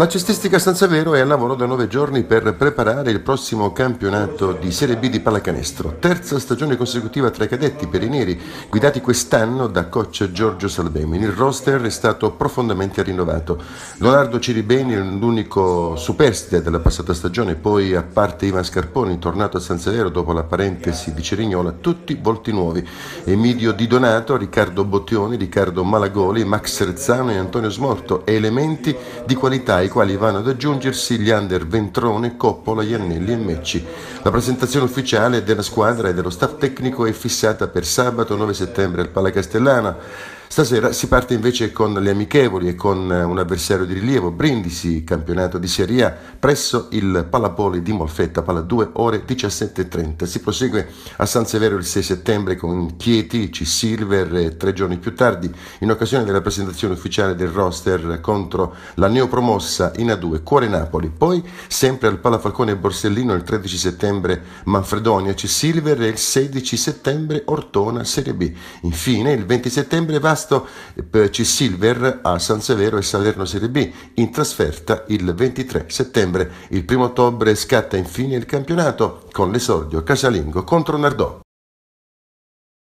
La cestistica Sanzavero è al lavoro da nove giorni per preparare il prossimo campionato di Serie B di pallacanestro, terza stagione consecutiva tra i cadetti per i neri, guidati quest'anno da coach Giorgio Salvemini. Il roster è stato profondamente rinnovato. Leonardo Ciribeni, l'unico superstite della passata stagione, poi a parte Ivan Scarponi, tornato a Sanzavero dopo la parentesi di Cerignola, tutti volti nuovi. Emidio Di Donato, Riccardo Bottioni, Riccardo Malagoli, Max Rezzano e Antonio Smorto, elementi di qualità quali vanno ad aggiungersi gli under Ventrone, Coppola, Iannelli e Mecci. La presentazione ufficiale della squadra e dello staff tecnico è fissata per sabato 9 settembre al Palacastellana. Stasera si parte invece con le amichevoli e con eh, un avversario di rilievo, Brindisi, campionato di Serie A, presso il Palapoli di Molfetta, palla 2 ore 17.30. Si prosegue a San Severo il 6 settembre con Chieti, C-Silver, e eh, tre giorni più tardi, in occasione della presentazione ufficiale del roster contro la neopromossa in A2 Cuore Napoli. Poi, sempre al Palafalcone Borsellino, il 13 settembre Manfredonia, C-Silver e il 16 settembre Ortona, Serie B. Infine, il 20 settembre va per C. Silver a San Severo e Salerno Serie B in trasferta il 23 settembre. Il 1 ottobre scatta infine il campionato con l'esordio casalingo contro Nardò.